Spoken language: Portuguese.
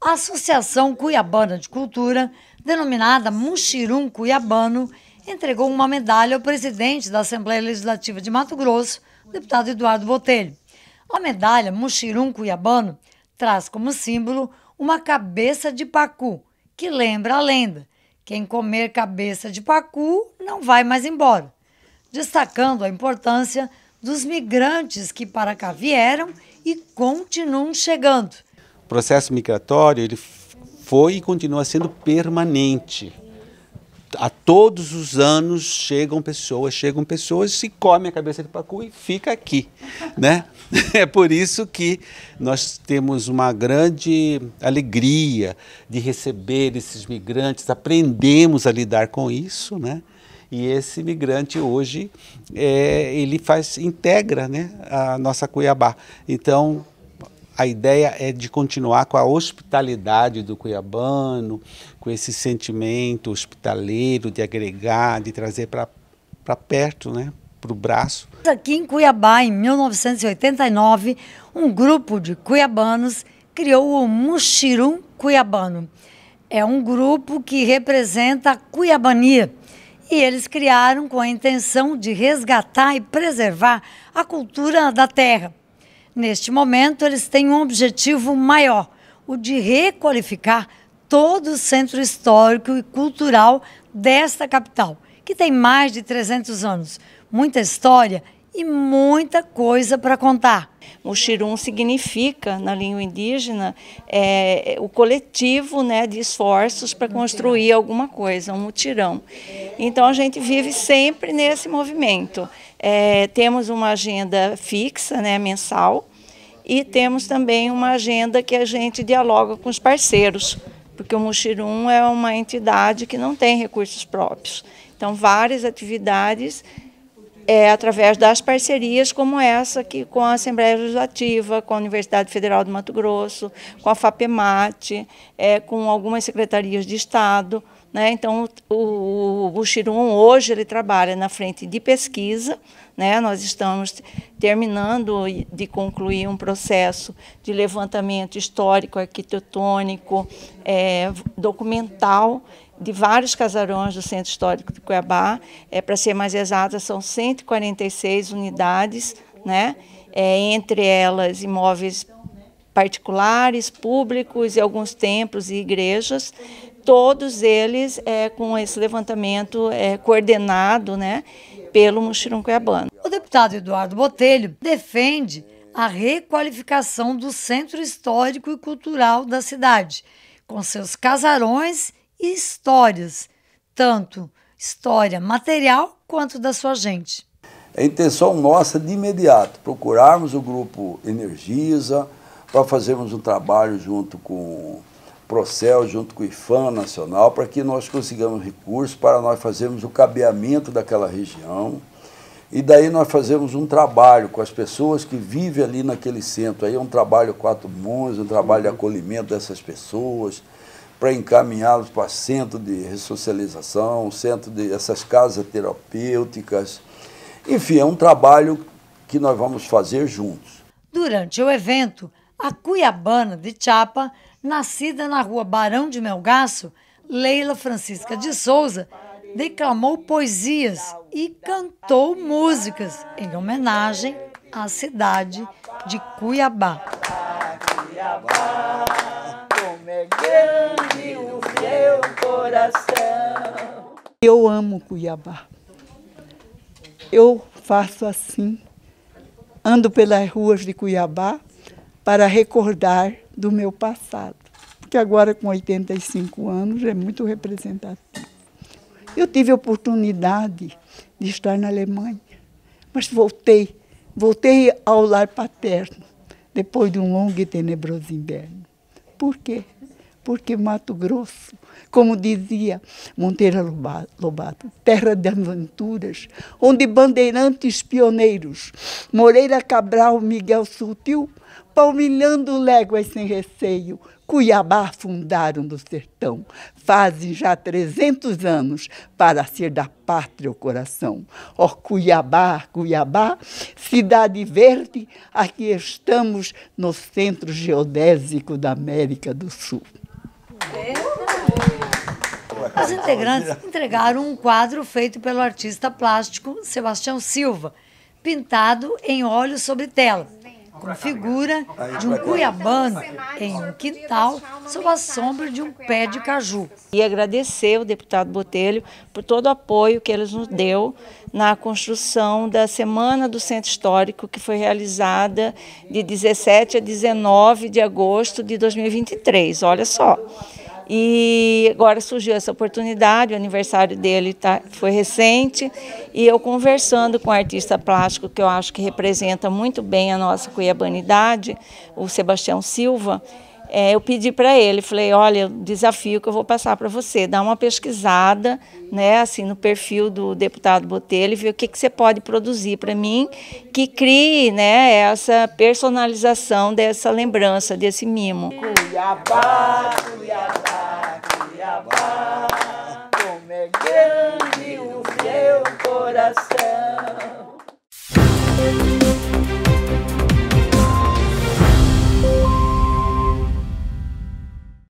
A Associação Cuiabana de Cultura, denominada Muxirum Cuiabano, entregou uma medalha ao presidente da Assembleia Legislativa de Mato Grosso, deputado Eduardo Botelho. A medalha Muxirum Cuiabano traz como símbolo uma cabeça de pacu, que lembra a lenda: quem comer cabeça de pacu não vai mais embora destacando a importância dos migrantes que para cá vieram e continuam chegando. O processo migratório ele foi e continua sendo permanente. A todos os anos chegam pessoas, chegam pessoas, se come a cabeça de pacu e fica aqui, né? É por isso que nós temos uma grande alegria de receber esses migrantes, aprendemos a lidar com isso, né? E esse migrante hoje é, ele faz integra né, a nossa Cuiabá. Então a ideia é de continuar com a hospitalidade do cuiabano, com esse sentimento hospitaleiro de agregar, de trazer para perto, né, para o braço. Aqui em Cuiabá, em 1989, um grupo de cuiabanos criou o Muxirum Cuiabano. É um grupo que representa a Cuiabania e eles criaram com a intenção de resgatar e preservar a cultura da terra. Neste momento, eles têm um objetivo maior, o de requalificar todo o centro histórico e cultural desta capital, que tem mais de 300 anos, muita história e muita coisa para contar. O Xirum significa, na língua indígena, é, é, o coletivo né, de esforços para construir alguma coisa, um mutirão. Então a gente vive sempre nesse movimento. É, temos uma agenda fixa, né, mensal, e temos também uma agenda que a gente dialoga com os parceiros, porque o Muxirum é uma entidade que não tem recursos próprios. Então, várias atividades é, através das parcerias como essa que com a Assembleia Legislativa, com a Universidade Federal do Mato Grosso, com a FAPEMAT, é, com algumas secretarias de Estado. Né? Então, o, o, Chirum hoje ele trabalha na frente de pesquisa, né? nós estamos terminando de concluir um processo de levantamento histórico, arquitetônico, é, documental, de vários casarões do Centro Histórico de Cuiabá. É, Para ser mais exata, são 146 unidades, né? É, entre elas imóveis particulares, públicos e alguns templos e igrejas, todos eles é, com esse levantamento é, coordenado né, pelo Muxirum Cuiabano. O deputado Eduardo Botelho defende a requalificação do centro histórico e cultural da cidade, com seus casarões e histórias, tanto história material quanto da sua gente. a intenção nossa é de imediato procurarmos o grupo Energisa para fazermos um trabalho junto com Procel junto com o IFAM Nacional, para que nós consigamos recursos para nós fazermos o cabeamento daquela região. E daí nós fazemos um trabalho com as pessoas que vivem ali naquele centro. Aí é um trabalho quatro mãos, um trabalho de uhum. acolhimento dessas pessoas, para encaminhá-los para centro de ressocialização, centro de essas casas terapêuticas. Enfim, é um trabalho que nós vamos fazer juntos. Durante o evento, a cuiabana de Chapa, nascida na rua Barão de Melgaço, Leila Francisca de Souza, declamou poesias e cantou músicas em homenagem à cidade de Cuiabá. eu amo Cuiabá. Eu faço assim, ando pelas ruas de Cuiabá para recordar do meu passado, porque agora com 85 anos é muito representativo. Eu tive a oportunidade de estar na Alemanha, mas voltei, voltei ao lar paterno depois de um longo e tenebroso inverno. Por quê? porque Mato Grosso, como dizia Monteira Lobato, terra de aventuras, onde bandeirantes pioneiros, Moreira Cabral, Miguel Sutil, palmilhando léguas sem receio, Cuiabá fundaram do sertão, fazem já 300 anos para ser da pátria o coração. Ó oh, Cuiabá, Cuiabá, cidade verde, aqui estamos no centro geodésico da América do Sul. Os integrantes entregaram um quadro feito pelo artista plástico Sebastião Silva, pintado em óleo sobre tela, com figura de um cuiabano em um quintal sob a sombra de um pé de caju. E agradecer ao deputado Botelho por todo o apoio que ele nos deu na construção da Semana do Centro Histórico, que foi realizada de 17 a 19 de agosto de 2023. Olha só. E agora surgiu essa oportunidade, o aniversário dele tá, foi recente, e eu conversando com um artista plástico que eu acho que representa muito bem a nossa cuiabanidade, o Sebastião Silva, é, eu pedi para ele, falei, olha, desafio que eu vou passar para você, dá uma pesquisada, né, assim, no perfil do deputado Botelho, ver o que, que você pode produzir para mim, que crie, né, essa personalização dessa lembrança, desse mimo. Cuiabá, Cuiabá, Cuiabá, como é grande o meu coração.